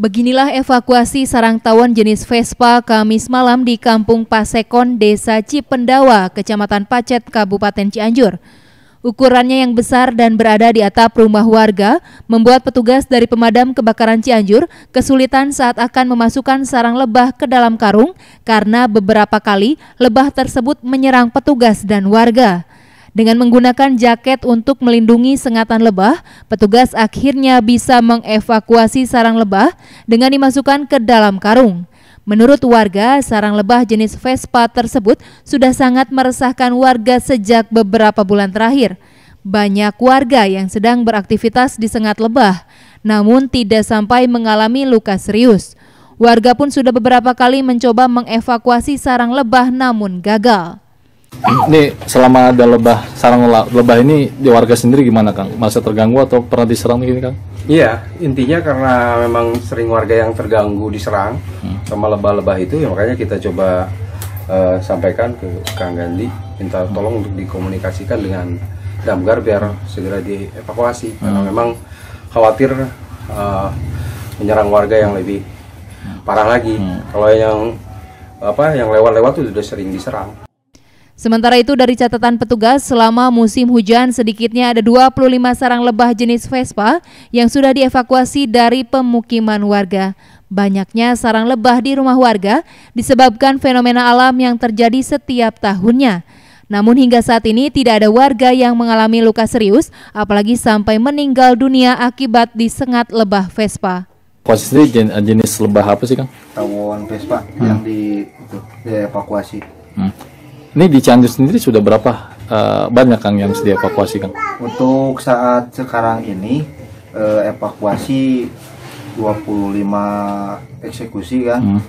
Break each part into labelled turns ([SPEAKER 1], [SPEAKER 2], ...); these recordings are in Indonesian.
[SPEAKER 1] Beginilah evakuasi sarang tawon jenis Vespa Kamis malam di Kampung Pasekon, Desa Cipendawa, Kecamatan Pacet, Kabupaten Cianjur. Ukurannya yang besar dan berada di atap rumah warga membuat petugas dari pemadam kebakaran Cianjur kesulitan saat akan memasukkan sarang lebah ke dalam karung karena beberapa kali lebah tersebut menyerang petugas dan warga. Dengan menggunakan jaket untuk melindungi sengatan lebah, petugas akhirnya bisa mengevakuasi sarang lebah dengan dimasukkan ke dalam karung. Menurut warga, sarang lebah jenis Vespa tersebut sudah sangat meresahkan warga sejak beberapa bulan terakhir. Banyak warga yang sedang beraktivitas di sengat lebah, namun tidak sampai mengalami luka serius. Warga pun sudah beberapa kali mencoba mengevakuasi sarang lebah namun gagal.
[SPEAKER 2] Ini selama ada lebah sarang lebah ini di warga sendiri gimana Kang? Masih terganggu atau pernah diserang gini Kang?
[SPEAKER 3] Iya, intinya karena memang sering warga yang terganggu diserang hmm. sama lebah-lebah itu ya makanya kita coba uh, sampaikan ke Kang Gandhi minta hmm. tolong untuk dikomunikasikan dengan Damgar biar segera dievakuasi hmm. karena memang khawatir uh, menyerang warga yang lebih hmm. parah lagi. Hmm. Kalau yang apa yang lewat-lewat itu sudah sering diserang.
[SPEAKER 1] Sementara itu dari catatan petugas, selama musim hujan sedikitnya ada 25 sarang lebah jenis Vespa yang sudah dievakuasi dari pemukiman warga. Banyaknya sarang lebah di rumah warga disebabkan fenomena alam yang terjadi setiap tahunnya. Namun hingga saat ini tidak ada warga yang mengalami luka serius, apalagi sampai meninggal dunia akibat disengat lebah Vespa.
[SPEAKER 2] Posisi jenis lebah apa sih Kang?
[SPEAKER 4] Tawon Vespa hmm. yang di, di evakuasi.
[SPEAKER 2] Hmm. Ini di Cianjur sendiri sudah berapa uh, banyak Kang yang sudah evakuasi Kang?
[SPEAKER 4] Untuk saat sekarang ini uh, evakuasi 25 eksekusi kan. Hmm.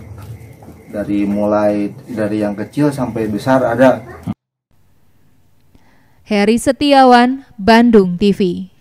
[SPEAKER 4] Dari mulai dari yang kecil sampai besar ada.
[SPEAKER 1] Heri Setiawan, Bandung TV.